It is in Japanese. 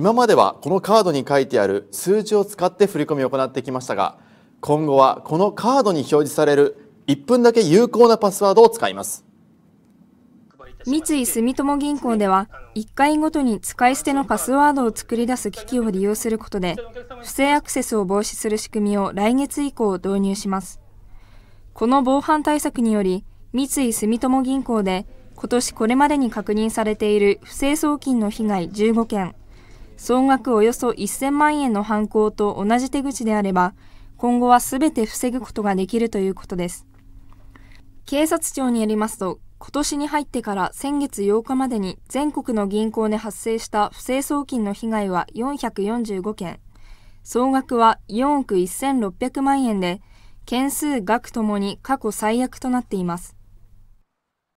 今まではこのカードに書いてある数字を使って振り込みを行ってきましたが今後はこのカードに表示される1分だけ有効なパスワードを使います三井住友銀行では1回ごとに使い捨てのパスワードを作り出す機器を利用することで不正アクセスを防止する仕組みを来月以降導入しますこの防犯対策により三井住友銀行で今年これまでに確認されている不正送金の被害15件総額およそ1000万円の犯行と同じ手口であれば、今後は全て防ぐことができるということです。警察庁によりますと、今年に入ってから先月8日までに全国の銀行で発生した不正送金の被害は445件、総額は4億1600万円で、件数額ともに過去最悪となっています。